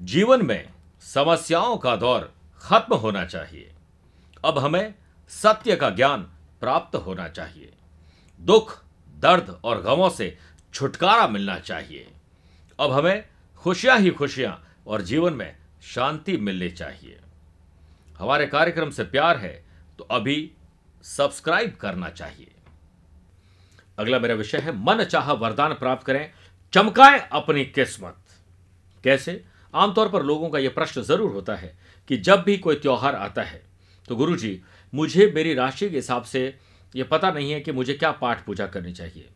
जीवन में समस्याओं का दौर खत्म होना चाहिए अब हमें सत्य का ज्ञान प्राप्त होना चाहिए दुख दर्द और गमों से छुटकारा मिलना चाहिए अब हमें खुशियां ही खुशियां और जीवन में शांति मिलनी चाहिए हमारे कार्यक्रम से प्यार है तो अभी सब्सक्राइब करना चाहिए अगला मेरा विषय है मन चाह वरदान प्राप्त करें चमकाएं अपनी किस्मत कैसे आमतौर पर लोगों का यह प्रश्न जरूर होता है कि जब भी कोई त्यौहार आता है तो गुरु जी मुझे मेरी राशि के हिसाब से ये पता नहीं है कि मुझे क्या पाठ पूजा करनी चाहिए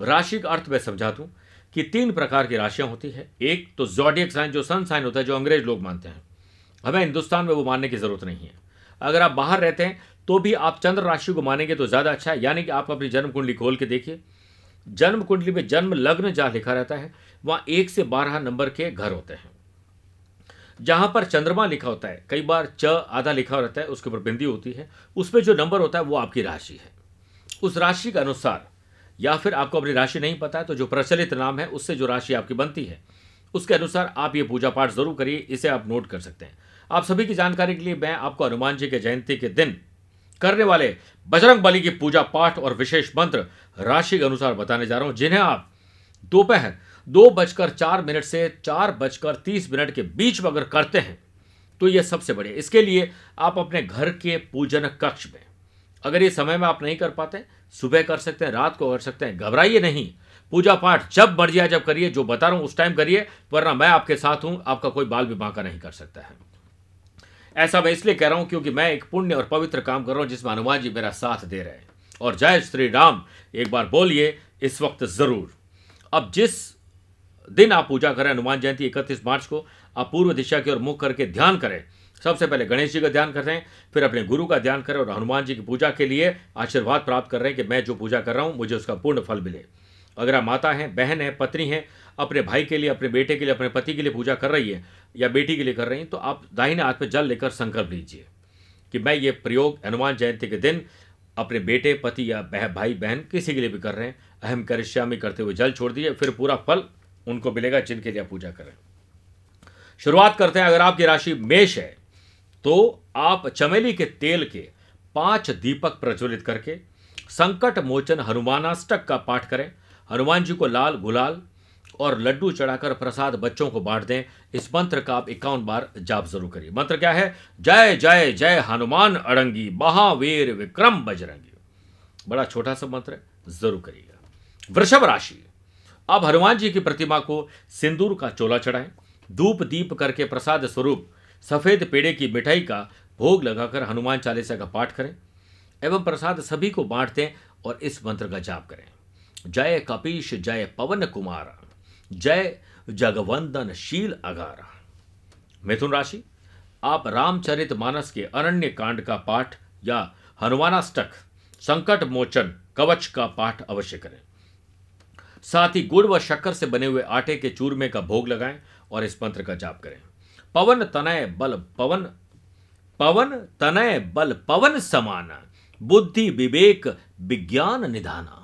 राशि का अर्थ मैं समझा दूँ कि तीन प्रकार की राशियाँ होती है एक तो जॉडियक साइन जो सन साइन होता है जो अंग्रेज लोग मानते हैं हमें हिंदुस्तान में वो मानने की ज़रूरत नहीं है अगर आप बाहर रहते हैं तो भी आप चंद्र राशि को मानेंगे तो ज़्यादा अच्छा है यानी कि आप अपनी जन्म कुंडली खोल के देखिए जन्म कुंडली में जन्म लग्न जहाँ लिखा रहता है वहाँ एक से बारह नंबर के घर होते हैं जहां पर चंद्रमा लिखा होता है कई बार च आधा लिखा रहता है उसके ऊपर बिंदी होती है उसमें जो नंबर होता है वो आपकी राशि है उस राशि के अनुसार या फिर आपको अपनी राशि नहीं पता है तो जो प्रचलित नाम है उससे जो राशि आपकी बनती है उसके अनुसार आप ये पूजा पाठ जरूर करिए इसे आप नोट कर सकते हैं आप सभी की जानकारी के लिए मैं आपको हनुमान जी के जयंती के दिन करने वाले बजरंग बली की पूजा पाठ और विशेष मंत्र राशि के अनुसार बताने जा रहा हूं जिन्हें आप दोपहर दो बजकर चार मिनट से चार बजकर तीस मिनट के बीच में अगर करते हैं तो यह सबसे बढ़िया इसके लिए आप अपने घर के पूजन कक्ष में अगर ये समय में आप नहीं कर पाते सुबह कर सकते हैं रात को कर सकते हैं घबराइए नहीं पूजा पाठ जब मर्जी आ जब करिए जो बता रहा हूं उस टाइम करिए वरना मैं आपके साथ हूं आपका कोई बाल भी बांका नहीं कर सकता है ऐसा मैं इसलिए कह रहा हूं क्योंकि मैं एक पुण्य और पवित्र काम कर रहा हूं जिसमें हनुमान जी मेरा साथ दे रहे हैं और जय श्री राम एक बार बोलिए इस वक्त जरूर अब जिस दिन आप पूजा करें हनुमान जयंती इकतीस मार्च को आप पूर्व दिशा की ओर मुख करके ध्यान करें सबसे पहले गणेश जी का ध्यान कर रहे हैं फिर अपने गुरु का ध्यान करें और हनुमान जी की पूजा के लिए आशीर्वाद प्राप्त कर रहे हैं कि मैं जो पूजा कर रहा हूँ मुझे उसका पूर्ण फल मिले अगर आप माता हैं बहन हैं पत्नी हैं अपने भाई के लिए अपने बेटे के लिए अपने पति के लिए पूजा कर रही है या बेटी के लिए कर रही हैं तो आप दाहिने हाथ में जल लेकर संकल्प लीजिए कि मैं ये प्रयोग हनुमान जयंती के दिन अपने बेटे पति या बह भाई बहन किसी के लिए भी कर रहे हैं अहम करिश्यामी करते हुए जल छोड़ दीजिए फिर पूरा फल उनको मिलेगा जिनके लिए पूजा करें शुरुआत करते हैं अगर आपकी राशि मेष है तो आप चमेली के तेल के पांच दीपक प्रज्वलित करके संकट मोचन हनुमानाष्टक का पाठ करें हनुमान जी को लाल गुलाल और लड्डू चढ़ाकर प्रसाद बच्चों को बांट दें इस मंत्र का आप इक्यावन बार जाप जरूर करिए मंत्र क्या है जय जय जय हनुमान अड़ंगी महावीर विक्रम बजरंगी बड़ा छोटा सा मंत्र है जरूर करिएगा वृषभ राशि अब हनुमान जी की प्रतिमा को सिंदूर का चोला चढ़ाएं धूप दीप करके प्रसाद स्वरूप सफ़ेद पेड़े की मिठाई का भोग लगाकर हनुमान चालीसा का पाठ करें एवं प्रसाद सभी को बांट दें और इस मंत्र का जाप करें जय कपीश जय पवन कुमार जय जगवंदन शील अगार मिथुन राशि आप रामचरित मानस के अनन्य कांड का पाठ या हनुमानाष्टक संकट मोचन कवच का पाठ अवश्य करें साथ ही गुड़ व शक्कर से बने हुए आटे के चूरमे का भोग लगाएं और इस मंत्र का जाप करें पवन तनय बल पवन पवन तनय बल पवन समान बुद्धि विवेक विज्ञान निधाना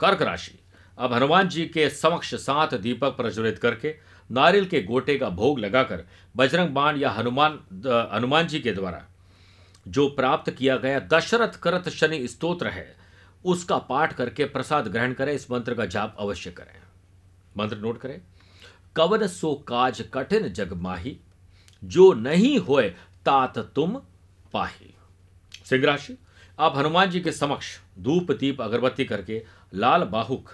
कर्क राशि अब हनुमान जी के समक्ष सात दीपक प्रज्वलित करके नारियल के गोटे का भोग लगाकर बजरंग बाण या हनुमान हनुमान जी के द्वारा जो प्राप्त किया गया दशरथ करत शनि स्तोत्र है उसका पाठ करके प्रसाद ग्रहण करें इस मंत्र का जाप अवश्य करें मंत्र नोट करें कवन सो काज कठिन जग माही जो नहीं होए तात तुम पाही सिंह राशि आप हनुमान जी के समक्ष धूप दीप अगरबत्ती करके लाल बाहुक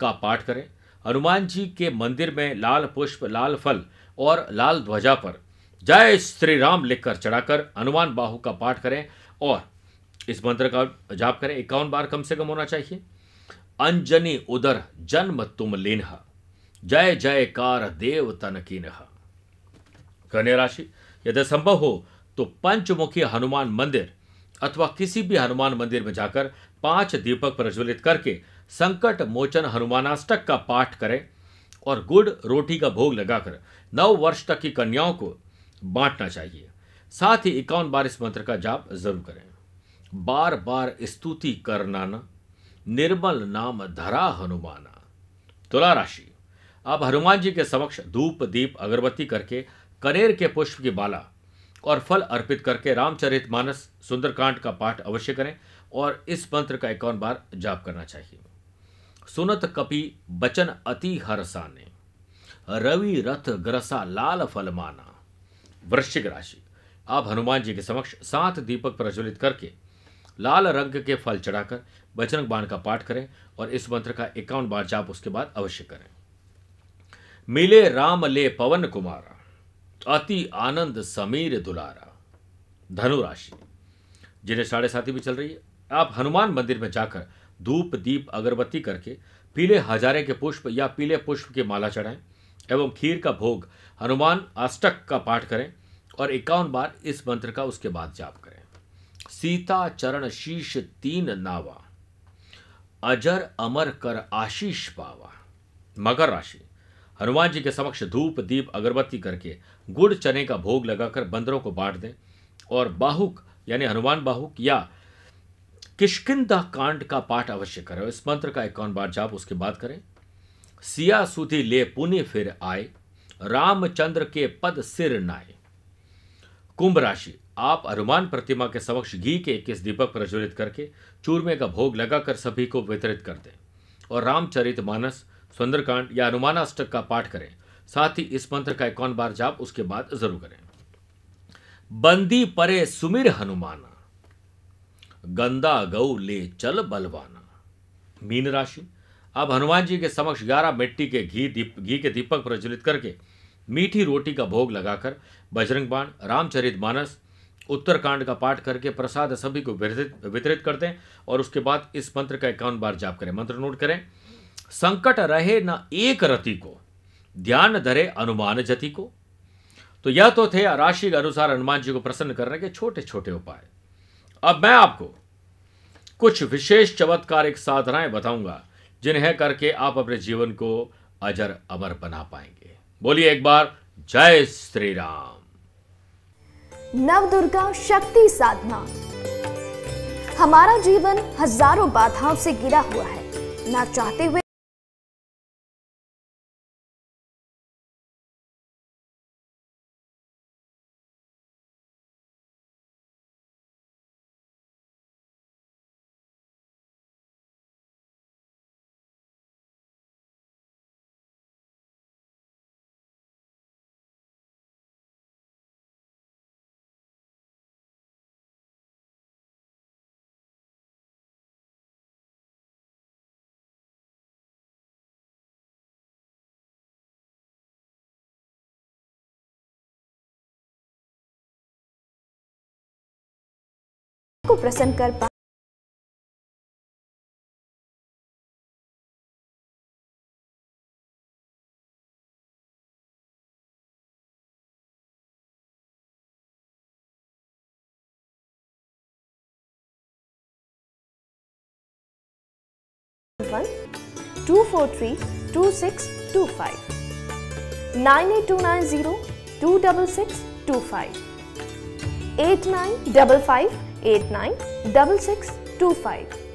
का पाठ करें हनुमान जी के मंदिर में लाल पुष्प लाल फल और लाल ध्वजा पर जय श्री राम लिखकर चढ़ाकर हनुमान बाहु का पाठ करें और इस मंत्र का जाप करें इक्यावन बार कम से कम होना चाहिए अंजनी उदर जन्म तुम लीन जय जय कार देव तन की कन्या राशि यदि संभव हो तो पंचमुखी हनुमान मंदिर अथवा किसी भी हनुमान मंदिर में जाकर पांच दीपक प्रज्वलित करके संकट मोचन हनुमानाष्टक का पाठ करें और गुड़ रोटी का भोग लगाकर नव वर्ष तक की कन्याओं को बांटना चाहिए साथ ही इक्यावन बार इस मंत्र का जाप जरूर करें बार बार स्तुति करना न निर्मल नाम धरा हनुमाना तुला राशि आप हनुमान जी के समक्ष धूप दीप अगरबत्ती करके कनेर के पुष्प की बाला और फल अर्पित करके रामचरित मानस सुंदरकांड का पाठ अवश्य करें और इस मंत्र का और बार जाप करना चाहिए सुनत कपि बचन अति हरसाने रवि रथ ग्रसा लाल फल माना वृश्चिक राशि आप हनुमान जी के समक्ष सात दीपक प्रज्वलित करके लाल रंग के फल चढ़ाकर बजरंग बाण का पाठ करें और इस मंत्र का इक्यावन बार जाप उसके बाद अवश्य करें मिले राम ले पवन कुमारा अति आनंद समीर दुलारा धनुराशि जिन्हें साढ़े साथी भी चल रही है आप हनुमान मंदिर में जाकर धूप दीप अगरबत्ती करके पीले हजारे के पुष्प या पीले पुष्प की माला चढ़ाएं एवं खीर का भोग हनुमान अष्टक का पाठ करें और इक्यावन बार इस मंत्र का उसके बाद जाप करें सीता चरण शीश तीन नावा अजर अमर कर आशीष पावा मकर राशि हनुमान जी के समक्ष धूप दीप अगरबत्ती करके गुड़ चने का भोग लगाकर बंदरों को बांट दें और बाहुक यानी हनुमान बाहुक या किशकिंदा कांड का पाठ अवश्य करें इस मंत्र का एक कौन बार जाप उसके बाद करें सिया सुधी ले पुण्य फिर आए रामचंद्र के पद सिर नाए कुंभ राशि आप हनुमान प्रतिमा के समक्ष घी के इक्कीस दीपक प्रज्वलित करके चूरमे का भोग लगाकर सभी को वितरित कर दें और रामचरित मानस सुंदरकांड या हनुमानाष्टक का पाठ करें साथ ही इस मंत्र का एक बार जाप उसके बाद जरूर करें बंदी परे सुमिर हनुमाना गंदा गौ ले चल बलवाना मीन राशि आप हनुमान जी के समक्ष ग्यारह मिट्टी के घी दीप घी के दीपक प्रज्वलित करके मीठी रोटी का भोग लगाकर बजरंग बाण रामचरित मानस उत्तरकांड का पाठ करके प्रसाद सभी को वितरित करते हैं और उसके बाद इस मंत्र का इक्यावन बार जाप करें मंत्र नोट करें संकट रहे न एक रति को ध्यान धरे अनुमान जति को तो यह तो थे राशि के अनुसार हनुमान जी को प्रसन्न करने के छोटे छोटे उपाय अब मैं आपको कुछ विशेष चमत्कारिक साधनाएं बताऊंगा जिन्हें करके आप अपने जीवन को अजर अमर बना पाएंगे बोलिए एक बार जय श्री राम नव दुर्गा शक्ति साधना हमारा जीवन हजारों बाधाओं से गिरा हुआ है ना चाहते हुए को प्रसन्न कर पा one two four three two six two five nine eight two nine zero two double six two five eight nine double five 896625.